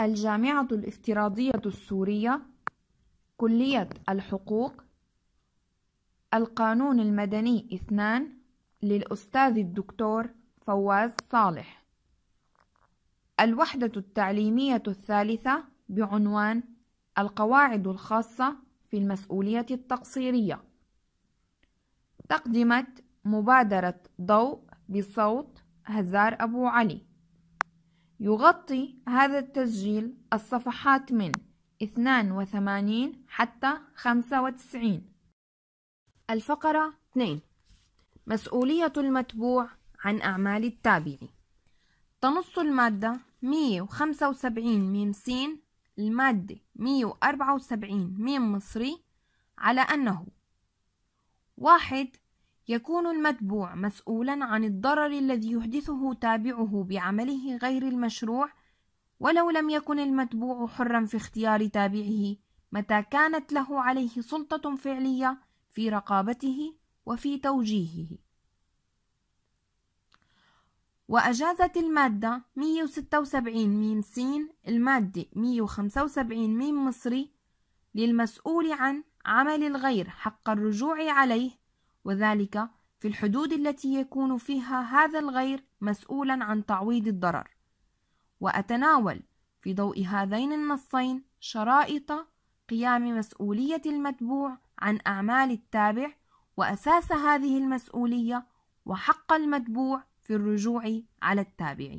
الجامعة الافتراضية السورية كلية الحقوق القانون المدني اثنان للأستاذ الدكتور فواز صالح الوحدة التعليمية الثالثة بعنوان القواعد الخاصة في المسؤولية التقصيرية تقدمت مبادرة ضوء بصوت هزار أبو علي يغطي هذا التسجيل الصفحات من 82 حتى 95 الفقرة 2 مسؤولية المتبوع عن أعمال التابع تنص المادة 175 ميم سين المادة 174 ميم مصري على أنه واحد يكون المتبوع مسؤولا عن الضرر الذي يحدثه تابعه بعمله غير المشروع ولو لم يكن المتبوع حرا في اختيار تابعه متى كانت له عليه سلطة فعلية في رقابته وفي توجيهه وأجازت المادة 176 ميم سين المادة 175 ميم مصري للمسؤول عن عمل الغير حق الرجوع عليه وذلك في الحدود التي يكون فيها هذا الغير مسؤولا عن تعويض الضرر وأتناول في ضوء هذين النصين شرائط قيام مسؤولية المتبوع عن أعمال التابع وأساس هذه المسؤولية وحق المتبوع في الرجوع على التابع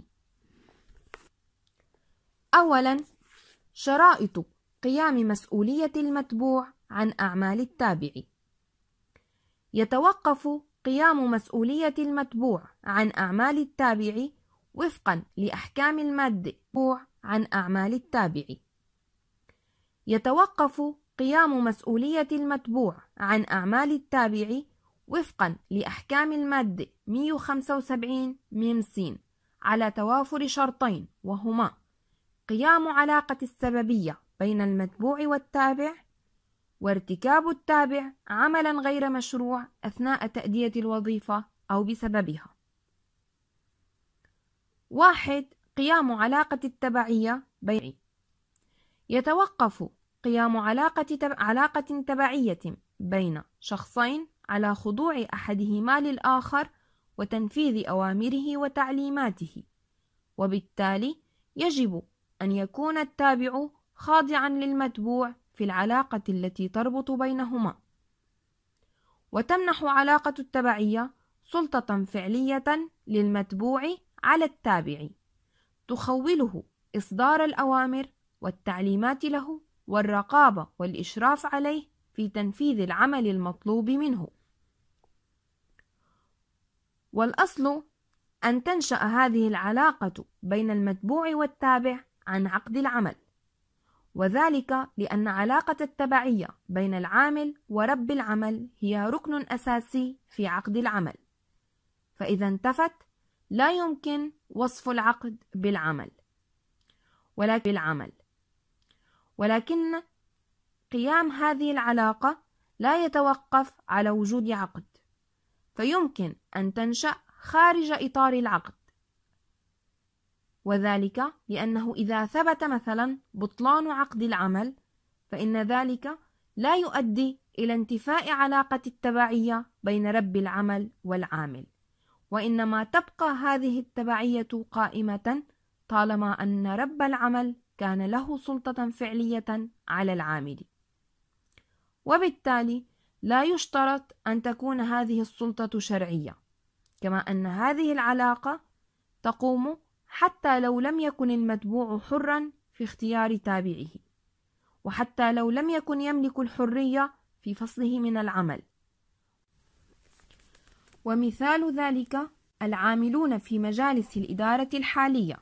أولا شرائط قيام مسؤولية المتبوع عن أعمال التابع يتوقف قيام مسؤولية المتبوع عن أعمال التابع وفقا لأحكام المادة عن أعمال التابع يتوقف قيام مسؤولية المتبوع عن أعمال التابع وفقا لأحكام المادة 175 ميم سين على توافر شرطين وهما قيام علاقة السببية بين المتبوع والتابع وارتكاب التابع عملا غير مشروع أثناء تأدية الوظيفة أو بسببها واحد قيام علاقة التبعية بين يتوقف قيام علاقة, تب... علاقة تبعية بين شخصين على خضوع أحدهما للآخر وتنفيذ أوامره وتعليماته وبالتالي يجب أن يكون التابع خاضعا للمتبوع في العلاقة التي تربط بينهما وتمنح علاقة التبعية سلطة فعلية للمتبوع على التابع تخوله إصدار الأوامر والتعليمات له والرقابة والإشراف عليه في تنفيذ العمل المطلوب منه والأصل أن تنشأ هذه العلاقة بين المتبوع والتابع عن عقد العمل وذلك لأن علاقة التبعية بين العامل ورب العمل هي ركن أساسي في عقد العمل فإذا انتفت لا يمكن وصف العقد بالعمل ولكن بالعمل ولكن قيام هذه العلاقة لا يتوقف على وجود عقد فيمكن أن تنشأ خارج إطار العقد وذلك لأنه إذا ثبت مثلا بطلان عقد العمل فإن ذلك لا يؤدي إلى انتفاء علاقة التبعية بين رب العمل والعامل وإنما تبقى هذه التبعية قائمة طالما أن رب العمل كان له سلطة فعلية على العامل وبالتالي لا يشترط أن تكون هذه السلطة شرعية كما أن هذه العلاقة تقوم حتى لو لم يكن المتبوع حرا في اختيار تابعه وحتى لو لم يكن يملك الحرية في فصله من العمل ومثال ذلك العاملون في مجالس الإدارة الحالية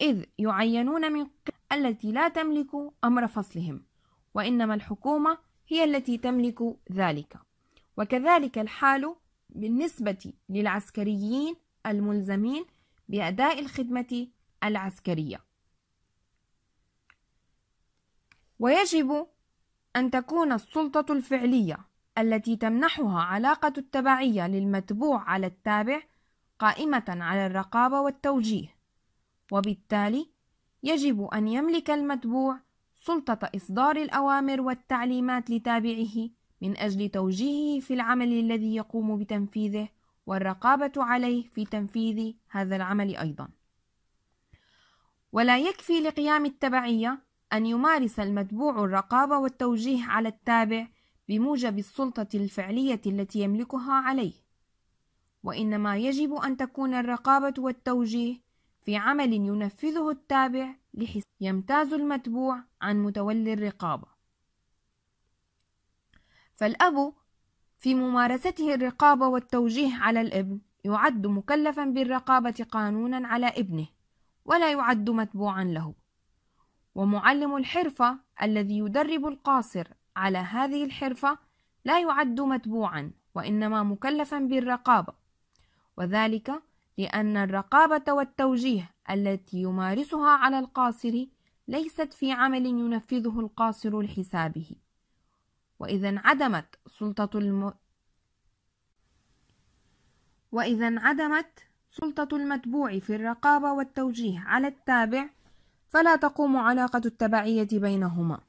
إذ يعينون من التي لا تملك أمر فصلهم وإنما الحكومة هي التي تملك ذلك وكذلك الحال بالنسبة للعسكريين الملزمين بأداء الخدمة العسكرية ويجب أن تكون السلطة الفعلية التي تمنحها علاقة التبعية للمتبوع على التابع قائمة على الرقابة والتوجيه، وبالتالي يجب أن يملك المتبوع سلطة إصدار الأوامر والتعليمات لتابعه من أجل توجيهه في العمل الذي يقوم بتنفيذه والرقابة عليه في تنفيذ هذا العمل أيضا. ولا يكفي لقيام التبعية أن يمارس المتبوع الرقابة والتوجيه على التابع بموجب السلطة الفعلية التي يملكها عليه، وإنما يجب أن تكون الرقابة والتوجيه في عمل ينفذه التابع لحس يمتاز المتبوع عن متولي الرقابة. فالأب في ممارسته الرقابة والتوجيه على الابن يعد مكلفا بالرقابة قانونا على ابنه ولا يعد متبوعا له ومعلم الحرفة الذي يدرب القاصر على هذه الحرفة لا يعد متبوعا وإنما مكلفا بالرقابة وذلك لأن الرقابة والتوجيه التي يمارسها على القاصر ليست في عمل ينفذه القاصر لحسابه وإذا انعدمت سلطة الم... وإذا انعدمت سلطة المتبوع في الرقابة والتوجيه على التابع فلا تقوم علاقة التبعية بينهما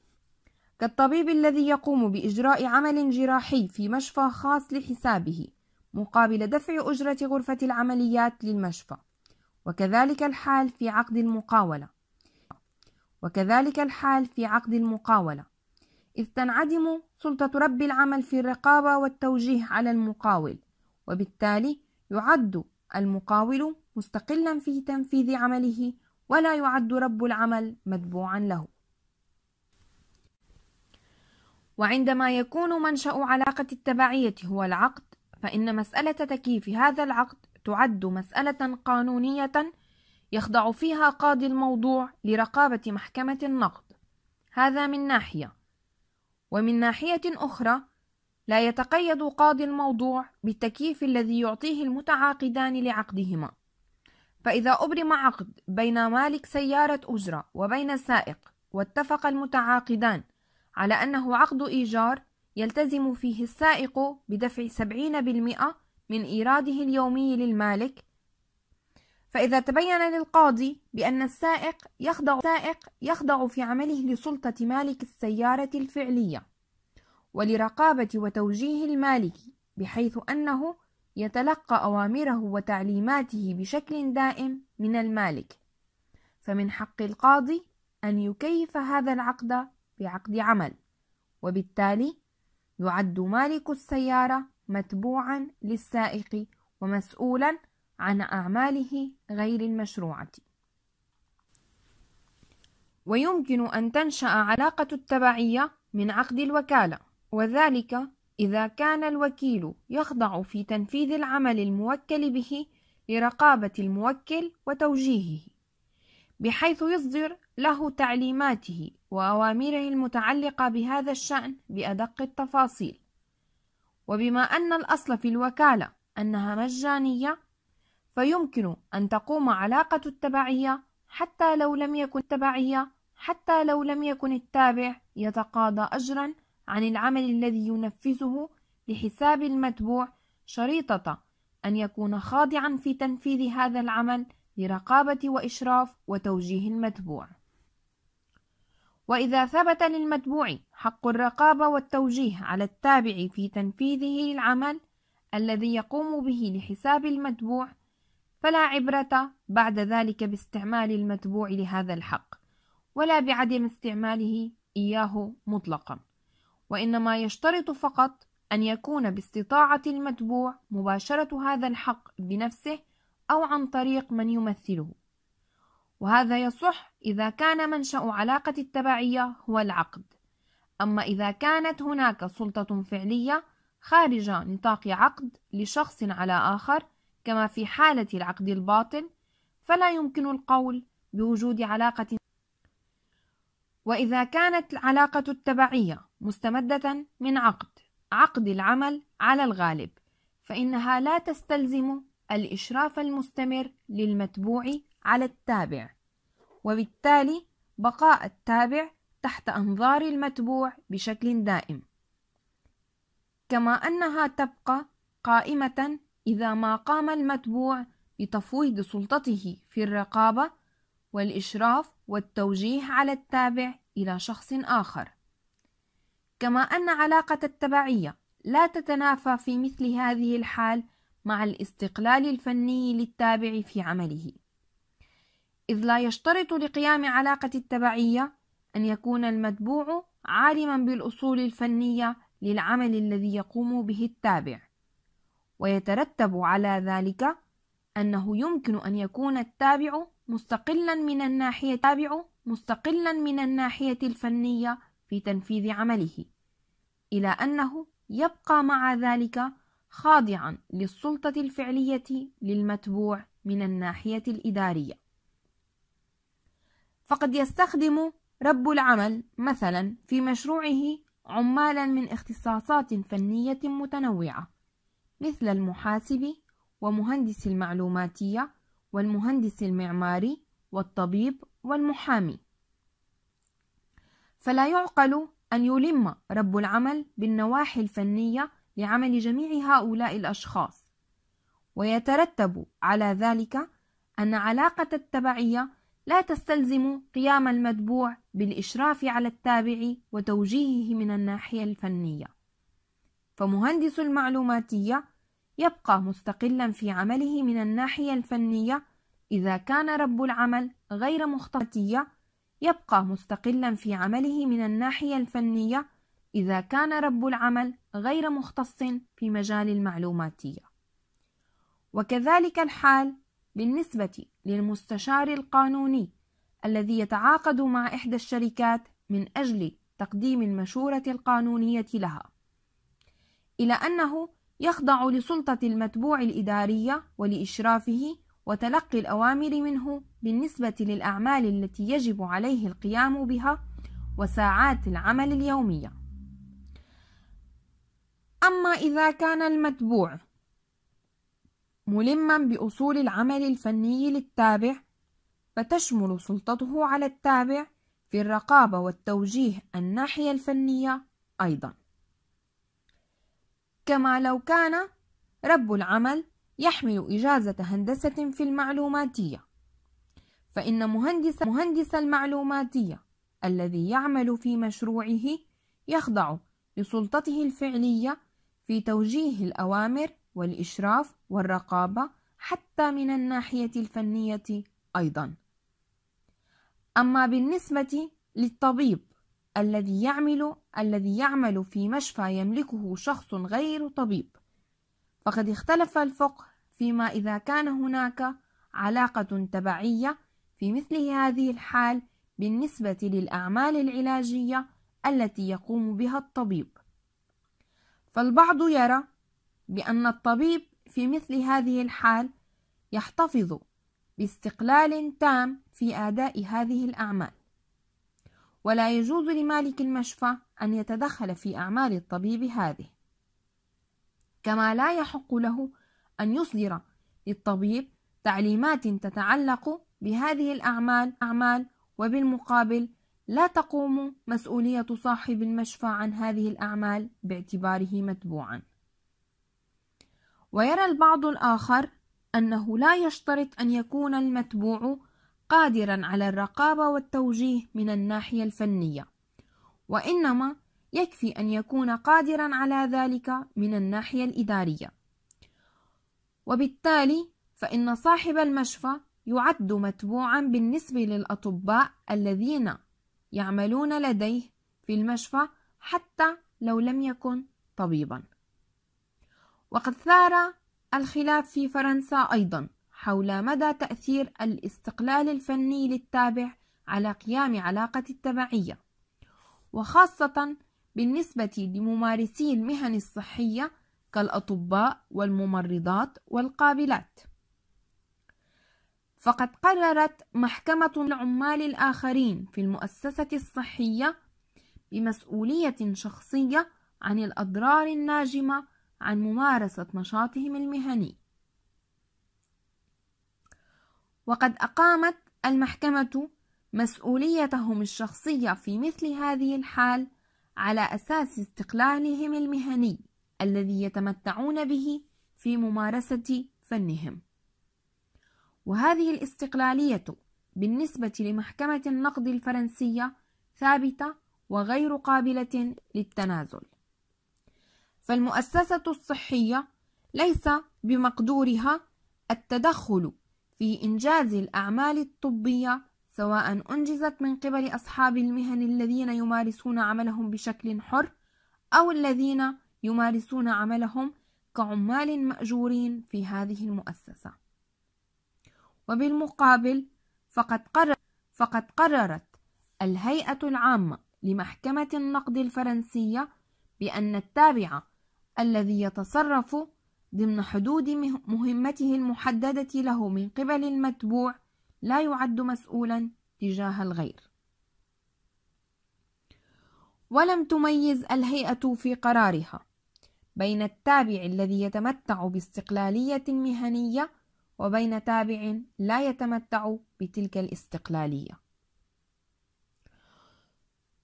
كالطبيب الذي يقوم بإجراء عمل جراحي في مشفى خاص لحسابه مقابل دفع أجرة غرفة العمليات للمشفى وكذلك الحال في عقد المقاولة وكذلك الحال في عقد المقاولة إذ تنعدم سلطة رب العمل في الرقابة والتوجيه على المقاول وبالتالي يعد المقاول مستقلا في تنفيذ عمله ولا يعد رب العمل متبوعا له وعندما يكون منشأ علاقة التبعية هو العقد فإن مسألة تكييف هذا العقد تعد مسألة قانونية يخضع فيها قاضي الموضوع لرقابة محكمة النقد هذا من ناحية ومن ناحية أخرى لا يتقيد قاضي الموضوع بالتكييف الذي يعطيه المتعاقدان لعقدهما فإذا أبرم عقد بين مالك سيارة أجرة وبين سائق واتفق المتعاقدان على أنه عقد إيجار يلتزم فيه السائق بدفع 70% من إيراده اليومي للمالك فإذا تبين للقاضي بأن السائق يخضع, سائق يخضع في عمله لسلطة مالك السيارة الفعلية ولرقابة وتوجيه المالك بحيث أنه يتلقى أوامره وتعليماته بشكل دائم من المالك فمن حق القاضي أن يكيف هذا العقد بعقد عمل وبالتالي يعد مالك السيارة متبوعا للسائق ومسؤولا عن أعماله غير المشروعة ويمكن أن تنشأ علاقة التبعية من عقد الوكالة وذلك إذا كان الوكيل يخضع في تنفيذ العمل الموكل به لرقابة الموكل وتوجيهه بحيث يصدر له تعليماته وأوامره المتعلقة بهذا الشأن بأدق التفاصيل وبما أن الأصل في الوكالة أنها مجانية فيمكن أن تقوم علاقة التبعية حتى لو لم يكن التبعية حتى لو لم يكن التابع يتقاضى أجرا عن العمل الذي ينفذه لحساب المتبوع شريطة أن يكون خاضعا في تنفيذ هذا العمل لرقابة وإشراف وتوجيه المتبوع وإذا ثبت للمتبوع حق الرقابة والتوجيه على التابع في تنفيذه العمل الذي يقوم به لحساب المتبوع فلا عبرة بعد ذلك باستعمال المتبوع لهذا الحق ولا بعدم استعماله إياه مطلقا وإنما يشترط فقط أن يكون باستطاعة المتبوع مباشرة هذا الحق بنفسه أو عن طريق من يمثله وهذا يصح إذا كان منشأ علاقة التبعية هو العقد أما إذا كانت هناك سلطة فعلية خارج نطاق عقد لشخص على آخر كما في حالة العقد الباطل فلا يمكن القول بوجود علاقة وإذا كانت العلاقة التبعية مستمدة من عقد عقد العمل على الغالب فإنها لا تستلزم الإشراف المستمر للمتبوع على التابع وبالتالي بقاء التابع تحت أنظار المتبوع بشكل دائم كما أنها تبقى قائمة إذا ما قام المتبوع بتفويض سلطته في الرقابة والإشراف والتوجيه على التابع إلى شخص آخر كما أن علاقة التبعية لا تتنافى في مثل هذه الحال مع الاستقلال الفني للتابع في عمله إذ لا يشترط لقيام علاقة التبعية أن يكون المتبوع عالما بالأصول الفنية للعمل الذي يقوم به التابع ويترتب على ذلك أنه يمكن أن يكون التابع مستقلا من الناحية التابع مستقلا من الناحية الفنية في تنفيذ عمله إلى أنه يبقى مع ذلك خاضعا للسلطة الفعلية للمتبوع من الناحية الإدارية فقد يستخدم رب العمل مثلا في مشروعه عمالا من اختصاصات فنية متنوعة مثل المحاسب ومهندس المعلوماتية والمهندس المعماري والطبيب والمحامي فلا يعقل أن يلم رب العمل بالنواحي الفنية لعمل جميع هؤلاء الأشخاص ويترتب على ذلك أن علاقة التبعية لا تستلزم قيام المتبوع بالإشراف على التابع وتوجيهه من الناحية الفنية فمهندس المعلوماتية يبقى مستقلا في عمله من الناحية الفنية إذا كان رب العمل غير مخططية يبقى مستقلا في عمله من الناحية الفنية إذا كان رب العمل غير مختص في مجال المعلوماتية وكذلك الحال بالنسبة للمستشار القانوني الذي يتعاقد مع إحدى الشركات من أجل تقديم المشورة القانونية لها إلى أنه يخضع لسلطة المتبوع الإدارية ولإشرافه وتلقي الأوامر منه بالنسبة للأعمال التي يجب عليه القيام بها وساعات العمل اليومية. أما إذا كان المتبوع ملما بأصول العمل الفني للتابع فتشمل سلطته على التابع في الرقابة والتوجيه الناحية الفنية أيضا كما لو كان رب العمل يحمل إجازة هندسة في المعلوماتية فإن مهندس, مهندس المعلوماتية الذي يعمل في مشروعه يخضع لسلطته الفعلية في توجيه الأوامر والإشراف والرقابة حتى من الناحية الفنية أيضا أما بالنسبة للطبيب الذي يعمل الذي يعمل في مشفى يملكه شخص غير طبيب فقد اختلف الفقه فيما إذا كان هناك علاقة تبعية في مثل هذه الحال بالنسبة للأعمال العلاجية التي يقوم بها الطبيب فالبعض يرى بأن الطبيب في مثل هذه الحال يحتفظ باستقلال تام في أداء هذه الأعمال ولا يجوز لمالك المشفى أن يتدخل في أعمال الطبيب هذه كما لا يحق له أن يصدر للطبيب تعليمات تتعلق بهذه الأعمال أعمال وبالمقابل لا تقوم مسؤولية صاحب المشفى عن هذه الأعمال باعتباره متبوعا ويرى البعض الآخر أنه لا يشترط أن يكون المتبوع قادرا على الرقابة والتوجيه من الناحية الفنية وإنما يكفي أن يكون قادرا على ذلك من الناحية الإدارية وبالتالي فإن صاحب المشفى يعد متبوعا بالنسبة للأطباء الذين يعملون لديه في المشفى حتى لو لم يكن طبيبا وقد ثار الخلاف في فرنسا أيضا حول مدى تأثير الاستقلال الفني للتابع على قيام علاقة التبعية، وخاصة بالنسبة لممارسي المهن الصحية كالأطباء والممرضات والقابلات. فقد قررت محكمة العمال الآخرين في المؤسسة الصحية بمسؤولية شخصية عن الأضرار الناجمة عن ممارسة نشاطهم المهني وقد أقامت المحكمة مسؤوليتهم الشخصية في مثل هذه الحال على أساس استقلالهم المهني الذي يتمتعون به في ممارسة فنهم وهذه الاستقلالية بالنسبة لمحكمة النقد الفرنسية ثابتة وغير قابلة للتنازل فالمؤسسة الصحية ليس بمقدورها التدخل في إنجاز الأعمال الطبية سواء أنجزت من قبل أصحاب المهن الذين يمارسون عملهم بشكل حر أو الذين يمارسون عملهم كعمال مأجورين في هذه المؤسسة وبالمقابل فقد, قرر فقد قررت الهيئة العامة لمحكمة النقد الفرنسية بأن التابع الذي يتصرف ضمن حدود مهمته المحددة له من قبل المتبوع لا يعد مسؤولا تجاه الغير ولم تميز الهيئة في قرارها بين التابع الذي يتمتع باستقلالية مهنية وبين تابع لا يتمتع بتلك الاستقلالية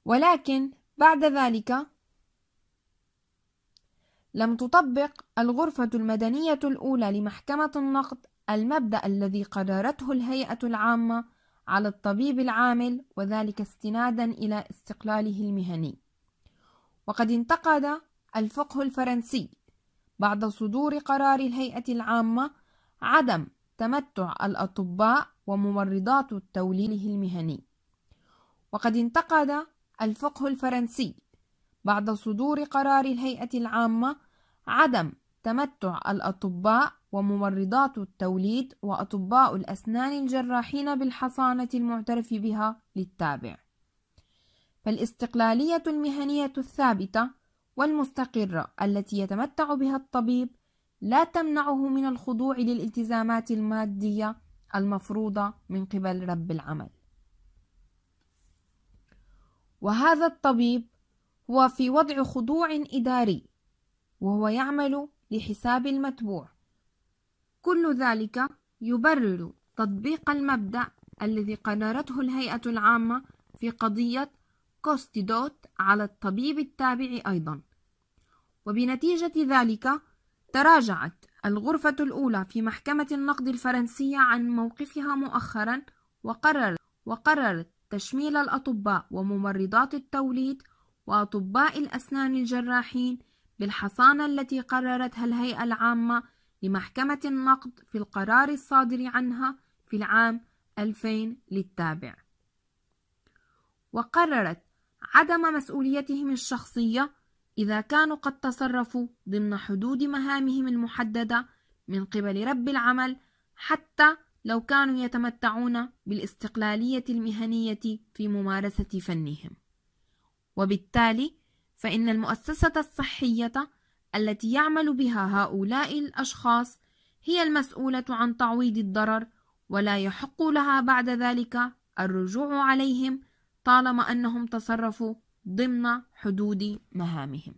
ولكن بعد ذلك لم تطبق الغرفة المدنية الأولى لمحكمة النقد المبدأ الذي قررته الهيئة العامة على الطبيب العامل وذلك استنادا إلى استقلاله المهني وقد انتقد الفقه الفرنسي بعد صدور قرار الهيئة العامة عدم تمتع الأطباء وممرضات التوليله المهني وقد انتقد الفقه الفرنسي بعد صدور قرار الهيئة العامة عدم تمتع الأطباء وممرضات التوليد وأطباء الأسنان الجراحين بالحصانة المعترف بها للتابع فالاستقلالية المهنية الثابتة والمستقرة التي يتمتع بها الطبيب لا تمنعه من الخضوع للالتزامات المادية المفروضة من قبل رب العمل وهذا الطبيب هو في وضع خضوع إداري وهو يعمل لحساب المتبوع كل ذلك يبرر تطبيق المبدأ الذي قررته الهيئة العامة في قضية كوستيدوت على الطبيب التابع أيضا وبنتيجة ذلك تراجعت الغرفة الأولى في محكمة النقد الفرنسية عن موقفها مؤخرا وقرر وقررت تشميل الأطباء وممرضات التوليد وأطباء الأسنان الجراحين بالحصانة التي قررتها الهيئة العامة لمحكمة النقد في القرار الصادر عنها في العام 2000 للتابع وقررت عدم مسؤوليتهم الشخصية إذا كانوا قد تصرفوا ضمن حدود مهامهم المحددة من قبل رب العمل حتى لو كانوا يتمتعون بالاستقلالية المهنية في ممارسة فنهم وبالتالي فإن المؤسسة الصحية التي يعمل بها هؤلاء الأشخاص هي المسؤولة عن تعويض الضرر ولا يحق لها بعد ذلك الرجوع عليهم طالما أنهم تصرفوا ضمن حدود مهامهم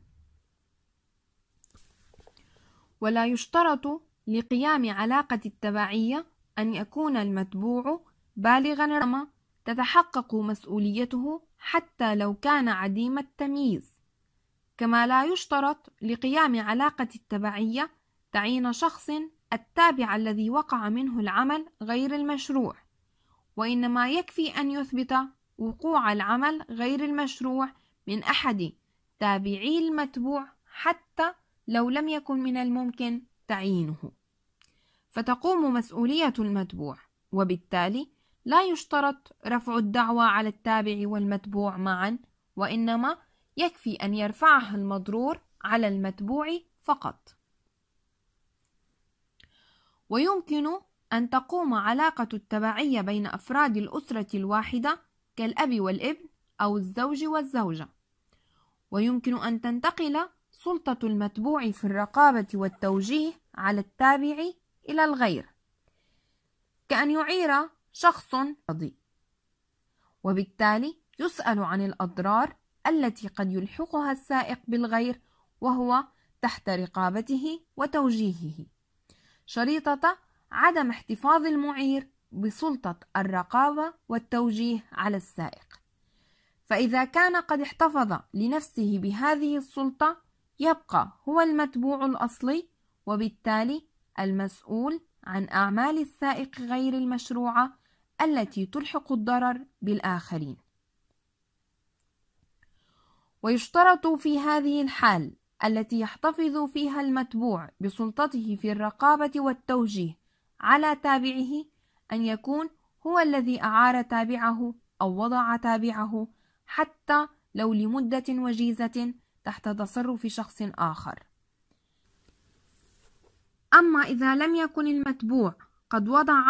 ولا يشترط لقيام علاقة التبعية أن يكون المتبوع بالغا رقم تتحقق مسؤوليته حتى لو كان عديم التمييز كما لا يشترط لقيام علاقة التبعية تعيين شخص التابع الذي وقع منه العمل غير المشروع وإنما يكفي أن يثبت وقوع العمل غير المشروع من أحد تابعي المتبوع حتى لو لم يكن من الممكن تعيينه فتقوم مسؤولية المتبوع وبالتالي لا يشترط رفع الدعوى على التابع والمتبوع معا وإنما يكفي أن يرفعها المضرور على المتبوع فقط ويمكن أن تقوم علاقة التبعية بين أفراد الأسرة الواحدة كالأب والابن أو الزوج والزوجة ويمكن أن تنتقل سلطة المتبوع في الرقابة والتوجيه على التابع إلى الغير كأن يعير شخص قضي وبالتالي يسأل عن الأضرار التي قد يلحقها السائق بالغير وهو تحت رقابته وتوجيهه شريطة عدم احتفاظ المعير بسلطة الرقابة والتوجيه على السائق فإذا كان قد احتفظ لنفسه بهذه السلطة يبقى هو المتبوع الأصلي وبالتالي المسؤول عن أعمال السائق غير المشروعة التي تلحق الضرر بالآخرين ويشترط في هذه الحال التي يحتفظ فيها المتبوع بسلطته في الرقابة والتوجيه على تابعه أن يكون هو الذي أعار تابعه أو وضع تابعه حتى لو لمدة وجيزة تحت تصرف شخص آخر. أما إذا لم يكن المتبوع قد وضع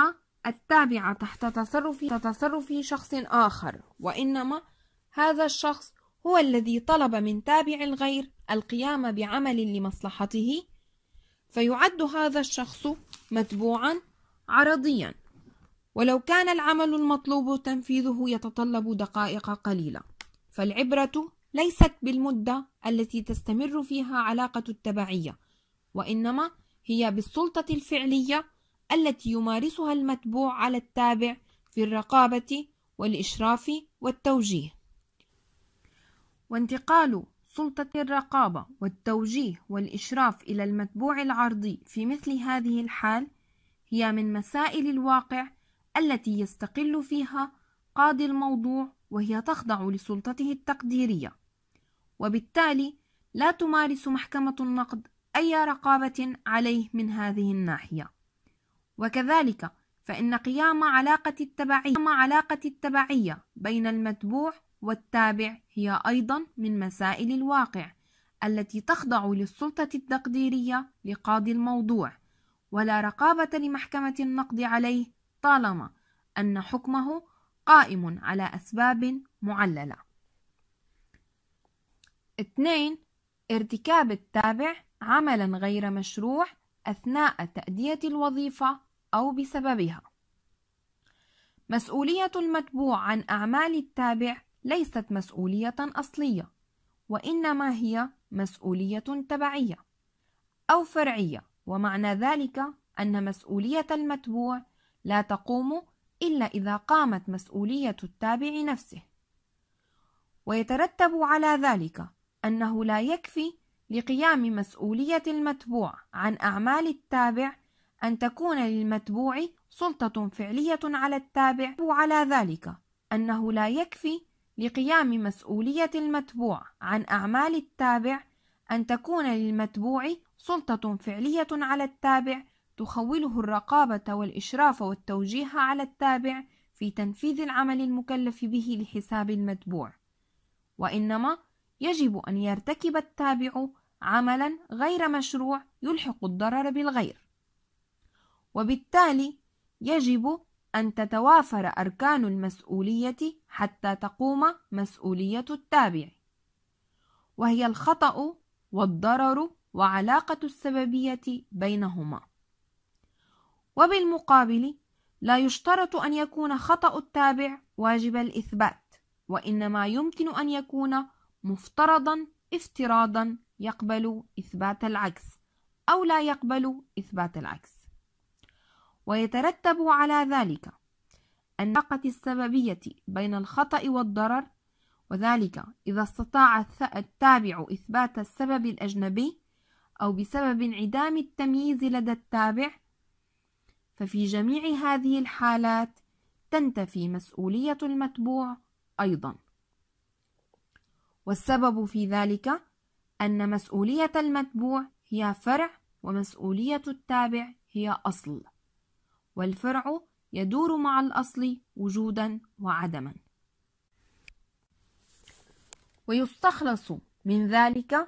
التابع تحت تصرف شخص آخر، وإنما هذا الشخص هو الذي طلب من تابع الغير القيام بعمل لمصلحته فيعد هذا الشخص متبوعا عرضيا ولو كان العمل المطلوب تنفيذه يتطلب دقائق قليله فالعبره ليست بالمده التي تستمر فيها علاقه التبعيه وانما هي بالسلطه الفعليه التي يمارسها المتبوع على التابع في الرقابه والاشراف والتوجيه وانتقال سلطة الرقابة والتوجيه والإشراف إلى المتبوع العرضي في مثل هذه الحال هي من مسائل الواقع التي يستقل فيها قاضي الموضوع وهي تخضع لسلطته التقديرية وبالتالي لا تمارس محكمة النقد أي رقابة عليه من هذه الناحية وكذلك فإن قيام علاقة التبعية, بين المتبوع والتابع هي أيضا من مسائل الواقع التي تخضع للسلطة التقديرية لقاضي الموضوع ولا رقابة لمحكمة النقد عليه طالما أن حكمه قائم على أسباب معللة 2. ارتكاب التابع عملا غير مشروع أثناء تأدية الوظيفة أو بسببها مسؤولية المتبوع عن أعمال التابع ليست مسؤولية أصلية وإنما هي مسؤولية تبعية أو فرعية ومعنى ذلك أن مسؤولية المتبوع لا تقوم إلا إذا قامت مسؤولية التابع نفسه ويترتب على ذلك أنه لا يكفي لقيام مسؤولية المتبوع عن أعمال التابع أن تكون للمتبوع سلطة فعلية على التابع وعلى ذلك أنه لا يكفي لقيام مسؤولية المتبوع عن أعمال التابع أن تكون للمتبوع سلطة فعلية على التابع تخوله الرقابة والإشراف والتوجيه على التابع في تنفيذ العمل المكلف به لحساب المتبوع، وإنما يجب أن يرتكب التابع عملا غير مشروع يلحق الضرر بالغير، وبالتالي يجب أن تتوافر أركان المسؤولية حتى تقوم مسؤولية التابع، وهي الخطأ والضرر وعلاقة السببية بينهما. وبالمقابل، لا يشترط أن يكون خطأ التابع واجب الإثبات، وإنما يمكن أن يكون مفترضًا افتراضًا يقبل إثبات العكس أو لا يقبل إثبات العكس. ويترتب على ذلك العلاقة السببية بين الخطأ والضرر وذلك إذا استطاع التابع إثبات السبب الأجنبي أو بسبب انعدام التمييز لدى التابع ففي جميع هذه الحالات تنتفي مسؤولية المتبوع أيضا والسبب في ذلك أن مسؤولية المتبوع هي فرع ومسؤولية التابع هي أصل والفرع يدور مع الأصل وجودا وعدما ويستخلص من ذلك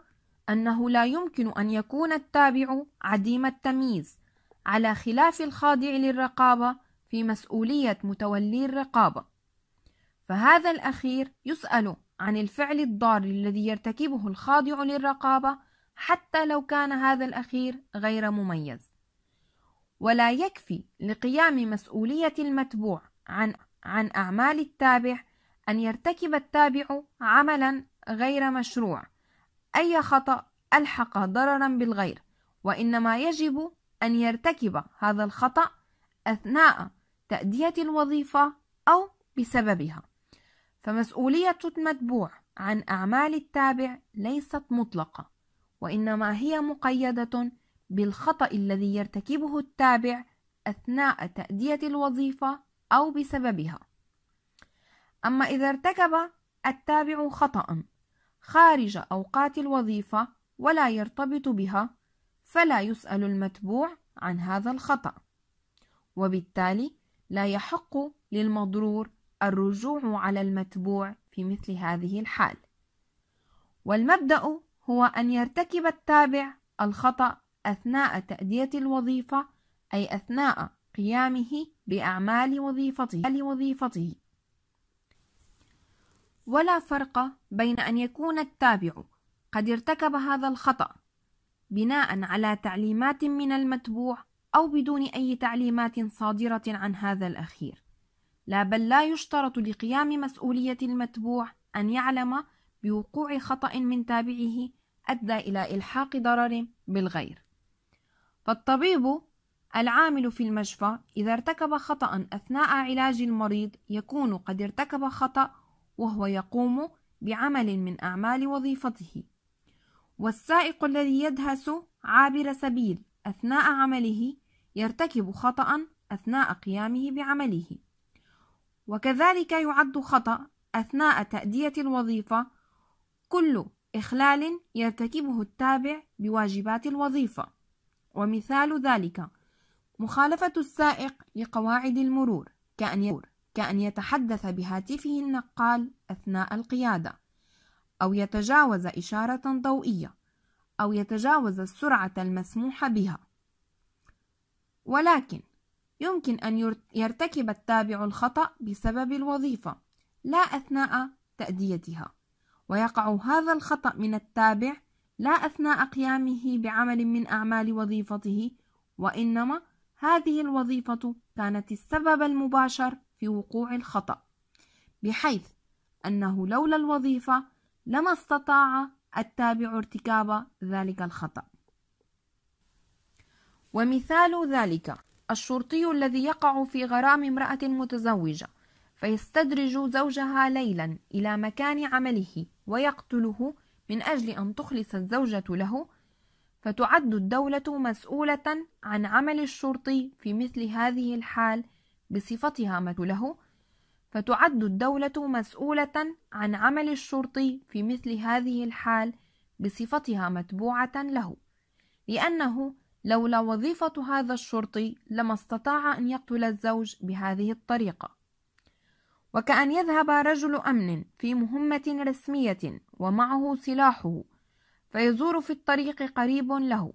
أنه لا يمكن أن يكون التابع عديم التمييز على خلاف الخاضع للرقابة في مسؤولية متولي الرقابة فهذا الأخير يسأل عن الفعل الضار الذي يرتكبه الخاضع للرقابة حتى لو كان هذا الأخير غير مميز ولا يكفي لقيام مسؤولية المتبوع عن عن أعمال التابع أن يرتكب التابع عملا غير مشروع أي خطأ ألحق ضررا بالغير وإنما يجب أن يرتكب هذا الخطأ أثناء تأدية الوظيفة أو بسببها فمسؤولية المتبوع عن أعمال التابع ليست مطلقة وإنما هي مقيدة بالخطأ الذي يرتكبه التابع أثناء تأدية الوظيفة أو بسببها أما إذا ارتكب التابع خطأ خارج أوقات الوظيفة ولا يرتبط بها فلا يسأل المتبوع عن هذا الخطأ وبالتالي لا يحق للمضرور الرجوع على المتبوع في مثل هذه الحال والمبدأ هو أن يرتكب التابع الخطأ أثناء تأدية الوظيفة أي أثناء قيامه بأعمال وظيفته ولا فرق بين أن يكون التابع قد ارتكب هذا الخطأ بناء على تعليمات من المتبوع أو بدون أي تعليمات صادرة عن هذا الأخير لا بل لا يشترط لقيام مسؤولية المتبوع أن يعلم بوقوع خطأ من تابعه أدى إلى إلحاق ضرر بالغير فالطبيب العامل في المشفى إذا ارتكب خطأ أثناء علاج المريض يكون قد ارتكب خطأ وهو يقوم بعمل من أعمال وظيفته والسائق الذي يدهس عابر سبيل أثناء عمله يرتكب خطأ أثناء قيامه بعمله وكذلك يعد خطأ أثناء تأدية الوظيفة كل إخلال يرتكبه التابع بواجبات الوظيفة ومثال ذلك مخالفة السائق لقواعد المرور كأن يمر كأن يتحدث بهاتفه النقال أثناء القيادة أو يتجاوز إشارة ضوئية أو يتجاوز السرعة المسموح بها ولكن يمكن أن يرتكب التابع الخطأ بسبب الوظيفة لا أثناء تأديتها ويقع هذا الخطأ من التابع لا أثناء قيامه بعمل من أعمال وظيفته وإنما هذه الوظيفة كانت السبب المباشر في وقوع الخطأ بحيث أنه لولا الوظيفة لما استطاع التابع ارتكاب ذلك الخطأ ومثال ذلك الشرطي الذي يقع في غرام امرأة متزوجة فيستدرج زوجها ليلا إلى مكان عمله ويقتله من أجل أن تخلص الزوجة له فتعد الدولة مسؤولة عن عمل الشرطي في مثل هذه الحال بصفتها له، فتعد الدولة مسؤولة عن عمل الشرطي في مثل هذه الحال بصفتها متبوعة له لأنه لولا وظيفة هذا الشرطي لما استطاع أن يقتل الزوج بهذه الطريقة وكأن يذهب رجل أمن في مهمة رسمية ومعه سلاحه فيزور في الطريق قريب له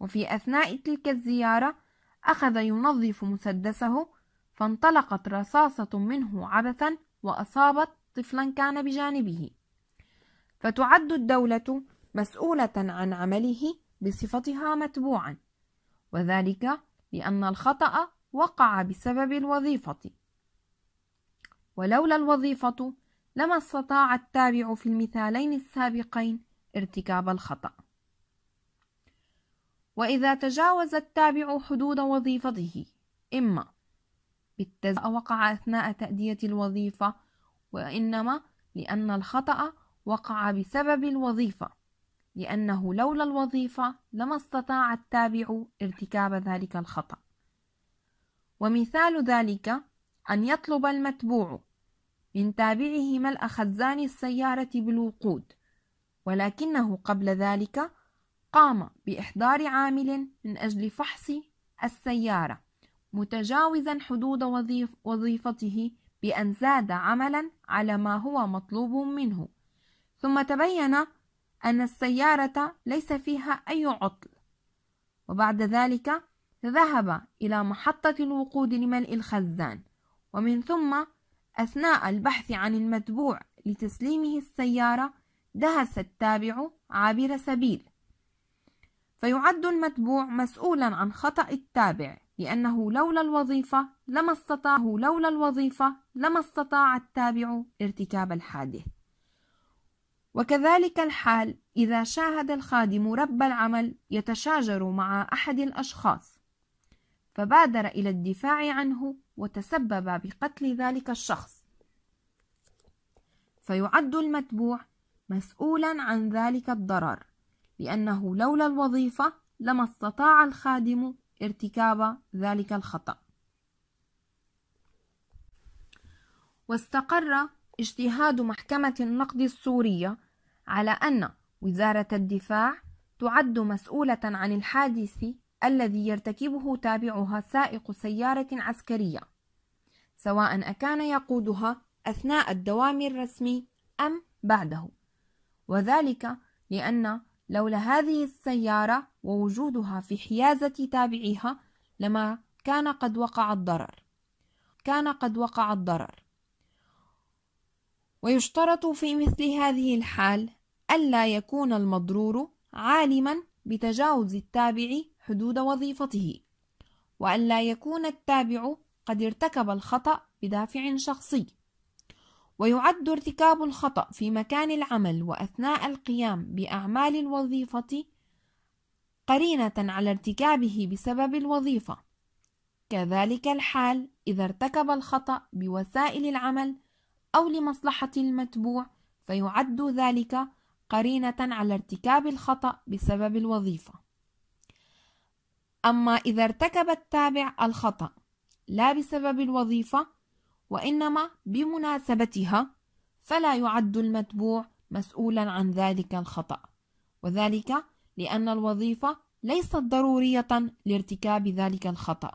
وفي أثناء تلك الزيارة أخذ ينظف مسدسه فانطلقت رصاصة منه عبثا وأصابت طفلا كان بجانبه فتعد الدولة مسؤولة عن عمله بصفتها متبوعا وذلك لأن الخطأ وقع بسبب الوظيفة ولولا الوظيفة لما استطاع التابع في المثالين السابقين ارتكاب الخطأ وإذا تجاوز التابع حدود وظيفته إما بالتزاء وقع أثناء تأدية الوظيفة وإنما لأن الخطأ وقع بسبب الوظيفة لأنه لولا الوظيفة لما استطاع التابع ارتكاب ذلك الخطأ ومثال ذلك أن يطلب المتبوع من تابعهما الأخذان السيارة بالوقود ولكنه قبل ذلك قام بإحضار عامل من أجل فحص السيارة متجاوزا حدود وظيف وظيفته بأن زاد عملا على ما هو مطلوب منه ثم تبين أن السيارة ليس فيها أي عطل وبعد ذلك ذهب إلى محطة الوقود لملء الخزان ومن ثم أثناء البحث عن المتبوع لتسليمه السيارة دهس التابع عابر سبيل فيعد المتبوع مسؤولا عن خطأ التابع لأنه لولا الوظيفة لما استطاع لولا الوظيفة لما استطاع التابع ارتكاب الحادث وكذلك الحال إذا شاهد الخادم رب العمل يتشاجر مع أحد الأشخاص فبادر إلى الدفاع عنه وتسبب بقتل ذلك الشخص فيعد المتبوع مسؤولا عن ذلك الضرر لأنه لولا الوظيفة لما استطاع الخادم ارتكاب ذلك الخطأ واستقر اجتهاد محكمة النقد السورية على أن وزارة الدفاع تعد مسؤولة عن الحادث الذي يرتكبه تابعها سائق سيارة عسكرية سواء أكان يقودها أثناء الدوام الرسمي أم بعده وذلك لأن لولا هذه السيارة ووجودها في حيازة تابعيها لما كان قد وقع الضرر كان قد وقع الضرر ويشترط في مثل هذه الحال ألا يكون المضرور عالما بتجاوز التابع حدود وظيفته وأن لا يكون التابع قد ارتكب الخطأ بدافع شخصي ويعد ارتكاب الخطأ في مكان العمل وأثناء القيام بأعمال الوظيفة قرينة على ارتكابه بسبب الوظيفة كذلك الحال إذا ارتكب الخطأ بوسائل العمل أو لمصلحة المتبوع فيعد ذلك قرينة على ارتكاب الخطأ بسبب الوظيفة أما إذا ارتكب التابع الخطأ لا بسبب الوظيفة وإنما بمناسبتها فلا يعد المتبوع مسؤولا عن ذلك الخطأ وذلك لأن الوظيفة ليست ضرورية لارتكاب ذلك الخطأ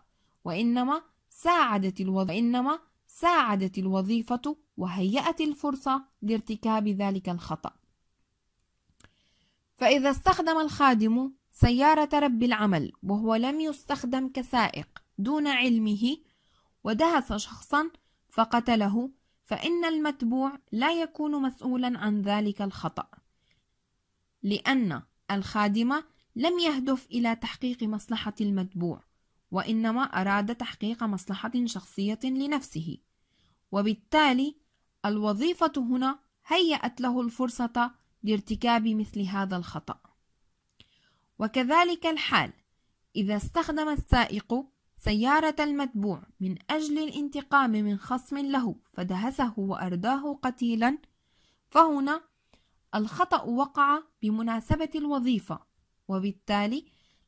وإنما ساعدت الوظيفة وإنما ساعدت الوظيفة وهيأت الفرصة لارتكاب ذلك الخطأ فإذا استخدم الخادم سيارة رب العمل وهو لم يستخدم كسائق دون علمه ودهس شخصا فقتله فإن المتبوع لا يكون مسؤولا عن ذلك الخطأ لأن الخادمة لم يهدف إلى تحقيق مصلحة المتبوع وإنما أراد تحقيق مصلحة شخصية لنفسه وبالتالي الوظيفة هنا هيأت له الفرصة لارتكاب مثل هذا الخطأ وكذلك الحال إذا استخدم السائق سيارة المتبوع من أجل الانتقام من خصم له فدهسه وأرداه قتيلا فهنا الخطأ وقع بمناسبة الوظيفة وبالتالي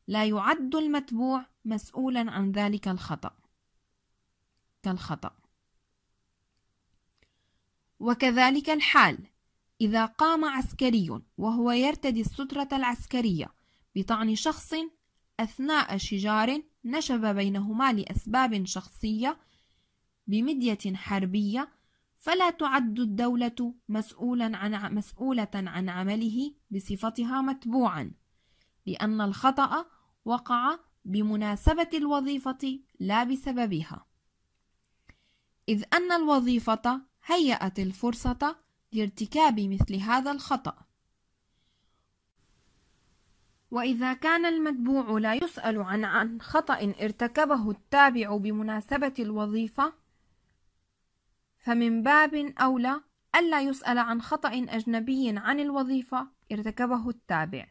لا يعد المتبوع مسؤولا عن ذلك الخطأ كالخطأ وكذلك الحال إذا قام عسكري وهو يرتدي السترة العسكرية بطعن شخص أثناء شجار نشب بينهما لأسباب شخصية بمدية حربية فلا تعد الدولة مسؤولا عن مسؤولة عن عمله بصفتها متبوعا لأن الخطأ وقع بمناسبة الوظيفة لا بسببها إذ أن الوظيفة هيأت الفرصة لارتكاب مثل هذا الخطأ وإذا كان المتبوع لا يُسأل عن عن خطأ ارتكبه التابع بمناسبة الوظيفة، فمن باب أولى ألا يُسأل عن خطأ أجنبي عن الوظيفة ارتكبه التابع،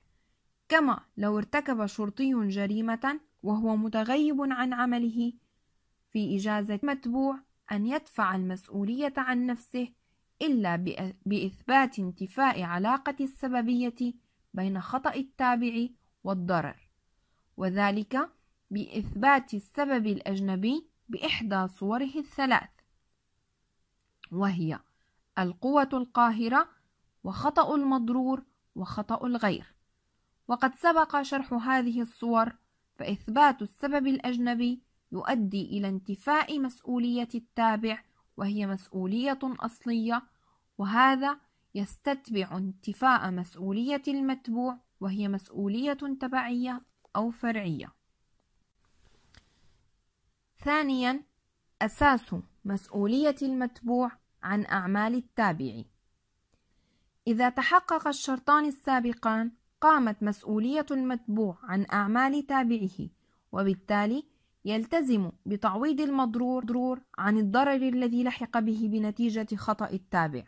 كما لو ارتكب شرطي جريمة وهو متغيب عن عمله، في إجازة المتبوع أن يدفع المسؤولية عن نفسه إلا بإثبات انتفاء علاقة السببية بين خطأ التابع والضرر وذلك بإثبات السبب الأجنبي بإحدى صوره الثلاث وهي القوة القاهرة وخطأ المضرور وخطأ الغير وقد سبق شرح هذه الصور فإثبات السبب الأجنبي يؤدي إلى انتفاء مسؤولية التابع وهي مسؤولية أصلية وهذا يستتبع انتفاء مسؤولية المتبوع وهي مسؤولية تبعية أو فرعية. ثانيًا أساس مسؤولية المتبوع عن أعمال التابع. إذا تحقق الشرطان السابقان قامت مسؤولية المتبوع عن أعمال تابعه وبالتالي يلتزم بتعويض المضرور عن الضرر الذي لحق به بنتيجة خطأ التابع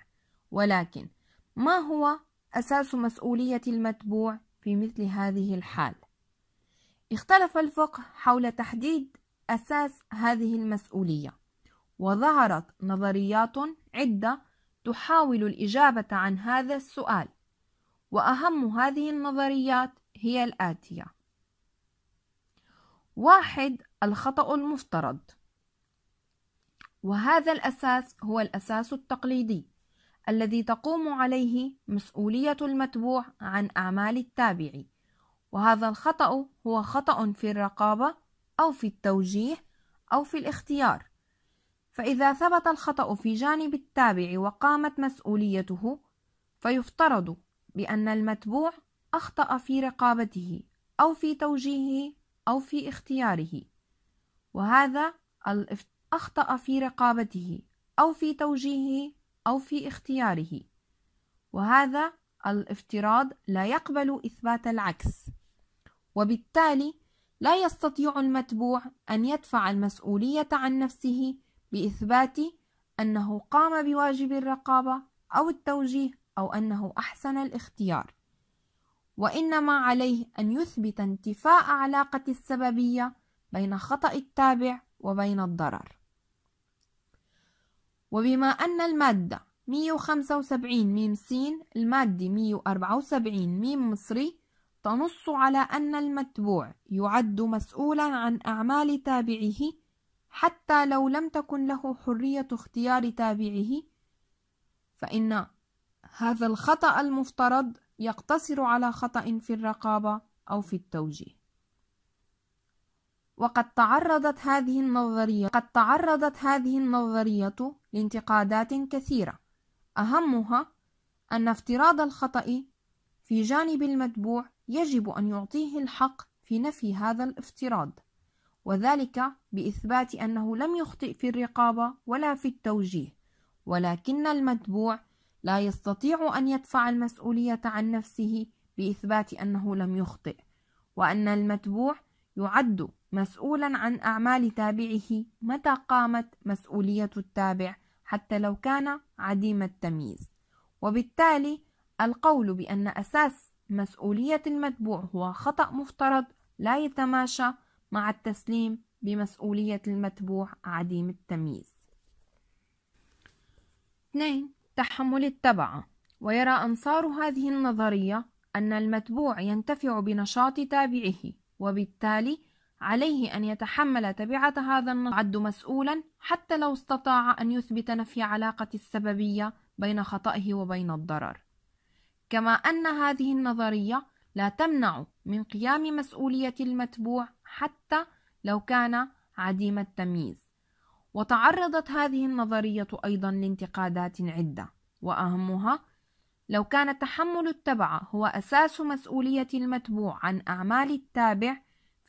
ولكن ما هو أساس مسؤولية المتبوع في مثل هذه الحال؟ اختلف الفقه حول تحديد أساس هذه المسؤولية، وظهرت نظريات عدة تحاول الإجابة عن هذا السؤال، وأهم هذه النظريات هي الآتية: واحد الخطأ المفترض، وهذا الأساس هو الأساس التقليدي، الذي تقوم عليه مسؤولية المتبوع عن أعمال التابع، وهذا الخطأ هو خطأ في الرقابة أو في التوجيه أو في الاختيار، فإذا ثبت الخطأ في جانب التابع وقامت مسؤوليته، فيفترض بأن المتبوع أخطأ في رقابته أو في توجيهه أو في اختياره، وهذا أخطأ في رقابته أو في توجيهه أو في اختياره وهذا الافتراض لا يقبل إثبات العكس وبالتالي لا يستطيع المتبوع أن يدفع المسؤولية عن نفسه بإثبات أنه قام بواجب الرقابة أو التوجيه أو أنه أحسن الاختيار وإنما عليه أن يثبت انتفاء علاقة السببية بين خطأ التابع وبين الضرر وبما أن المادة 175 ميم سين المادة 174 ميم مصري تنص على أن المتبوع يعد مسؤولا عن أعمال تابعه حتى لو لم تكن له حرية اختيار تابعه فإن هذا الخطأ المفترض يقتصر على خطأ في الرقابة أو في التوجيه وقد تعرضت هذه النظرية قد تعرضت هذه النظرية لانتقادات كثيرة أهمها أن افتراض الخطأ في جانب المتبوع يجب أن يعطيه الحق في نفي هذا الافتراض وذلك بإثبات أنه لم يخطئ في الرقابة ولا في التوجيه ولكن المتبوع لا يستطيع أن يدفع المسؤولية عن نفسه بإثبات أنه لم يخطئ وأن المتبوع يعد مسؤولا عن أعمال تابعه متى قامت مسؤولية التابع حتى لو كان عديم التمييز وبالتالي القول بأن أساس مسؤولية المتبوع هو خطأ مفترض لا يتماشى مع التسليم بمسؤولية المتبوع عديم التمييز 2. تحمل التبعة ويرى أنصار هذه النظرية أن المتبوع ينتفع بنشاط تابعه وبالتالي عليه أن يتحمل تبعة هذا النص يعد مسؤولا حتى لو استطاع أن يثبت نفي علاقة السببية بين خطئه وبين الضرر كما أن هذه النظرية لا تمنع من قيام مسؤولية المتبوع حتى لو كان عديم التمييز وتعرضت هذه النظرية أيضا لانتقادات عدة وأهمها لو كان تحمل التبع هو أساس مسؤولية المتبوع عن أعمال التابع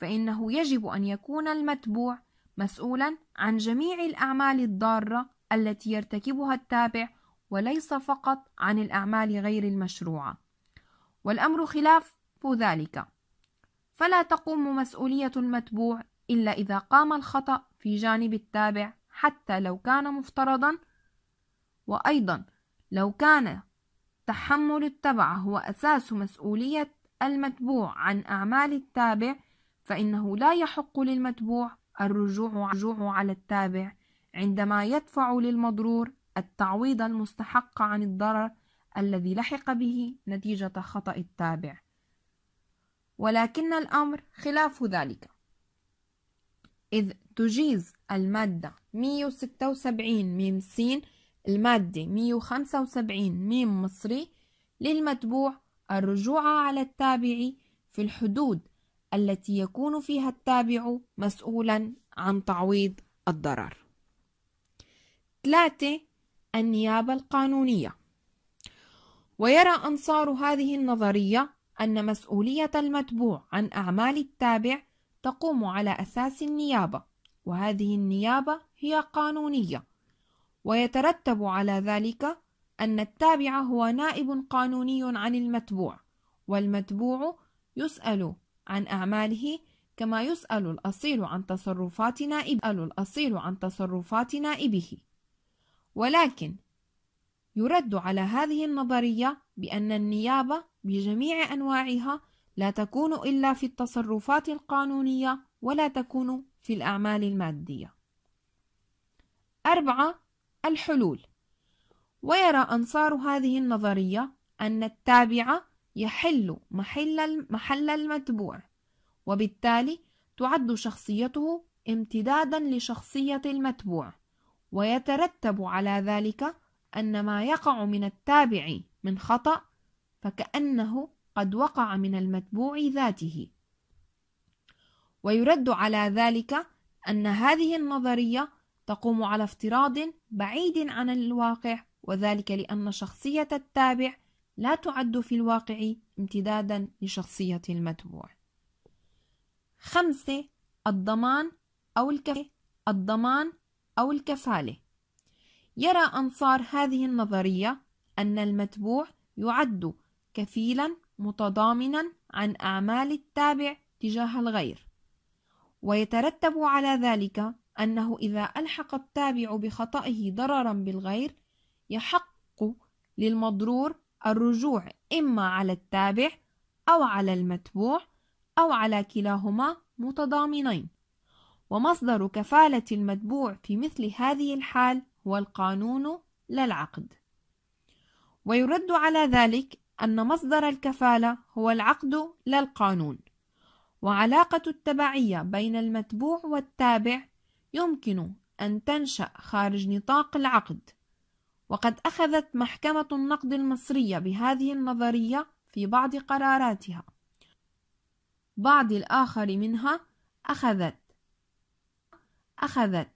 فإنه يجب أن يكون المتبوع مسؤولا عن جميع الأعمال الضارة التي يرتكبها التابع وليس فقط عن الأعمال غير المشروعة والأمر خلاف ذلك فلا تقوم مسؤولية المتبوع إلا إذا قام الخطأ في جانب التابع حتى لو كان مفترضا وأيضا لو كان تحمل التبع هو أساس مسؤولية المتبوع عن أعمال التابع فإنه لا يحق للمتبوع الرجوع على التابع عندما يدفع للمضرور التعويض المستحق عن الضرر الذي لحق به نتيجة خطأ التابع ولكن الأمر خلاف ذلك إذ تجيز المادة 176 ميم سين المادة 175 ميم مصري للمتبوع الرجوع على التابع في الحدود التي يكون فيها التابع مسؤولا عن تعويض الضرر. 3. النيابة القانونية ويرى أنصار هذه النظرية أن مسؤولية المتبوع عن أعمال التابع تقوم على أساس النيابة وهذه النيابة هي قانونية ويترتب على ذلك أن التابع هو نائب قانوني عن المتبوع والمتبوع يسأل عن أعماله كما يسأل الأصيل عن تصرفات نائبه الأصيل عن تصرفات نائبه ولكن يرد على هذه النظرية بأن النيابة بجميع أنواعها لا تكون إلا في التصرفات القانونية ولا تكون في الأعمال المادية. أربعة الحلول ويرى أنصار هذه النظرية أن التابعة يحل محل محل المتبوع وبالتالي تعد شخصيته امتدادا لشخصية المتبوع ويترتب على ذلك أن ما يقع من التابع من خطأ فكأنه قد وقع من المتبوع ذاته ويرد على ذلك أن هذه النظرية تقوم على افتراض بعيد عن الواقع وذلك لأن شخصية التابع لا تعد في الواقع امتدادا لشخصية المتبوع خمسة الضمان أو الكفالة الضمان أو الكفالة يرى أنصار هذه النظرية أن المتبوع يعد كفيلا متضامنا عن أعمال التابع تجاه الغير ويترتب على ذلك أنه إذا ألحق التابع بخطئه ضررا بالغير يحق للمضرور الرجوع إما على التابع أو على المتبوع أو على كلاهما متضامنين ومصدر كفالة المتبوع في مثل هذه الحال هو القانون لا العقد ويرد على ذلك أن مصدر الكفالة هو العقد لا القانون وعلاقة التبعية بين المتبوع والتابع يمكن أن تنشأ خارج نطاق العقد وقد أخذت محكمة النقد المصرية بهذه النظرية في بعض قراراتها بعض الآخر منها أخذت أخذت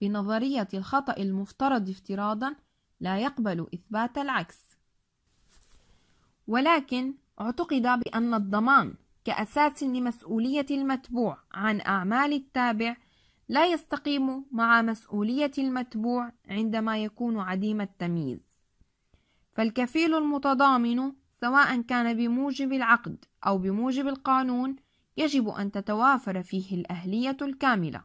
بنظرية الخطأ المفترض افتراضا لا يقبل إثبات العكس ولكن اعتقد بأن الضمان كأساس لمسؤولية المتبوع عن أعمال التابع لا يستقيم مع مسؤولية المتبوع عندما يكون عديم التمييز فالكفيل المتضامن سواء كان بموجب العقد أو بموجب القانون يجب أن تتوافر فيه الأهلية الكاملة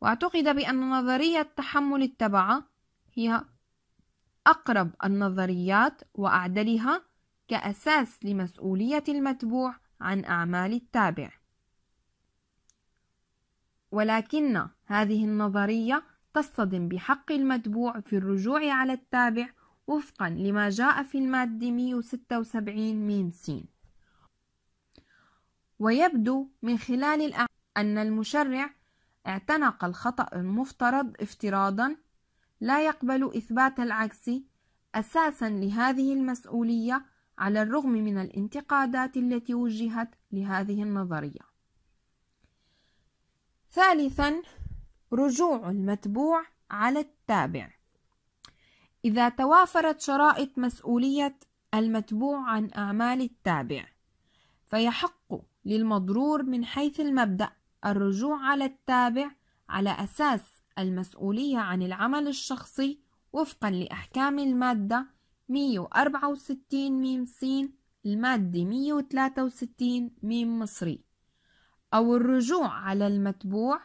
واعتقد بأن نظرية تحمل التبعة هي أقرب النظريات وأعدلها كأساس لمسؤولية المتبوع عن أعمال التابع ولكن هذه النظرية تصطدم بحق المتبوع في الرجوع على التابع وفقا لما جاء في المادة 176 من سين ويبدو من خلال الأع... أن المشرع اعتنق الخطأ المفترض افتراضا لا يقبل إثبات العكس أساسا لهذه المسؤولية على الرغم من الانتقادات التي وجهت لهذه النظرية ثالثا رجوع المتبوع على التابع إذا توافرت شرائط مسؤولية المتبوع عن أعمال التابع فيحق للمضرور من حيث المبدأ الرجوع على التابع على أساس المسؤولية عن العمل الشخصي وفقا لأحكام المادة 164 ميم سين المادة 163 ميم مصري أو الرجوع على المتبوع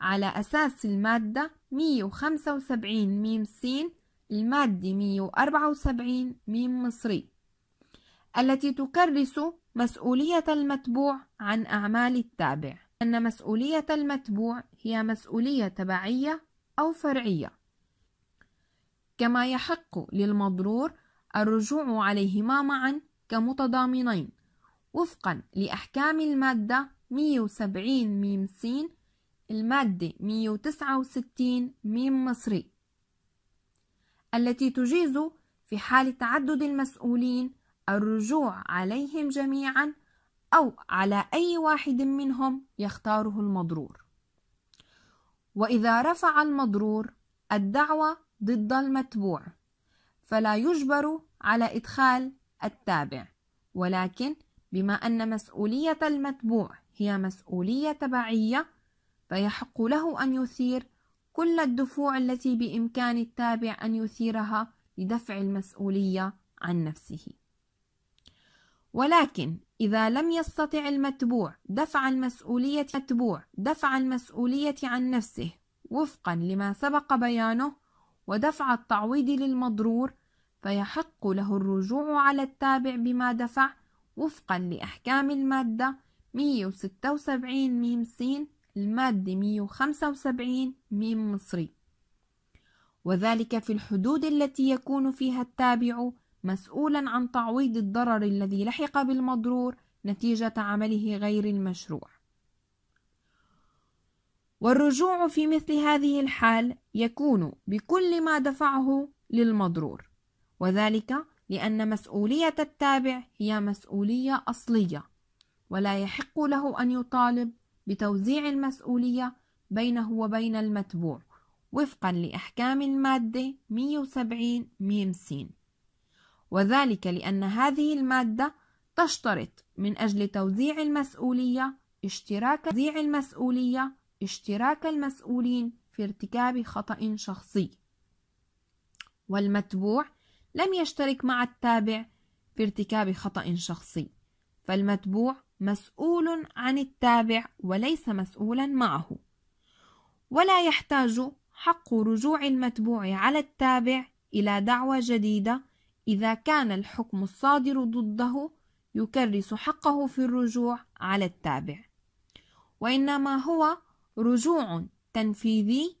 على أساس المادة 175 ميم سين المادة 174 ميم مصري التي تكرس مسؤولية المتبوع عن أعمال التابع أن مسؤولية المتبوع هي مسؤولية تبعية أو فرعية كما يحق للمضرور الرجوع عليهما معا كمتضامنين وفقا لأحكام المادة 170 ميم سين المادة 169 ميم مصري التي تجيز في حال تعدد المسؤولين الرجوع عليهم جميعا أو على أي واحد منهم يختاره المضرور وإذا رفع المضرور الدعوة ضد المتبوع فلا يجبر على إدخال التابع ولكن بما أن مسؤولية المتبوع هي مسؤولية تبعية فيحق له أن يثير كل الدفوع التي بإمكان التابع أن يثيرها لدفع المسؤولية عن نفسه ولكن إذا لم يستطع المتبوع دفع المسؤولية المتبوع دفع المسؤولية عن نفسه وفقا لما سبق بيانه ودفع التعويض للمضرور فيحق له الرجوع على التابع بما دفع وفقا لأحكام المادة مية وستة وسبعين ميم سين المادة مية وخمسة وسبعين ميم مصري وذلك في الحدود التي يكون فيها التابع مسؤولا عن تعويض الضرر الذي لحق بالمضرور نتيجة عمله غير المشروع والرجوع في مثل هذه الحال يكون بكل ما دفعه للمضرور وذلك لأن مسؤولية التابع هي مسؤولية أصلية ولا يحق له أن يطالب بتوزيع المسؤولية بينه وبين المتبوع وفقا لأحكام المادة 170 ميم سين وذلك لأن هذه المادة تشترط من أجل توزيع المسؤولية اشتراك توزيع المسؤولية اشتراك المسؤولين في ارتكاب خطأ شخصي والمتبوع لم يشترك مع التابع في ارتكاب خطأ شخصي فالمتبوع مسؤول عن التابع وليس مسؤولا معه ولا يحتاج حق رجوع المتبوع على التابع الى دعوى جديده اذا كان الحكم الصادر ضده يكرس حقه في الرجوع على التابع وانما هو رجوع تنفيذي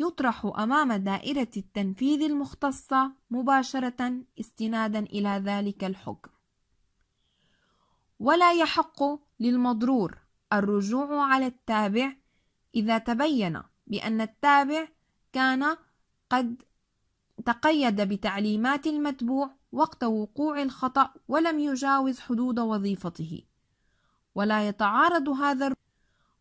يطرح امام دائره التنفيذ المختصه مباشره استنادا الى ذلك الحكم ولا يحق للمضرور الرجوع على التابع إذا تبين بأن التابع كان قد تقيد بتعليمات المتبوع وقت وقوع الخطأ ولم يجاوز حدود وظيفته ولا يتعارض هذا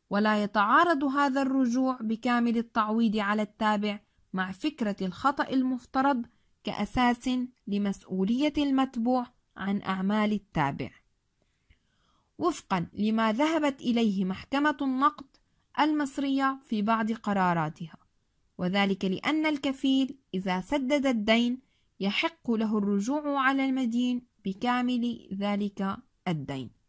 ولا يتعارض هذا الرجوع بكامل التعويض على التابع مع فكرة الخطأ المفترض كأساس لمسؤولية المتبوع عن أعمال التابع وفقا لما ذهبت إليه محكمة النقد المصرية في بعض قراراتها وذلك لأن الكفيل إذا سدد الدين يحق له الرجوع على المدين بكامل ذلك الدين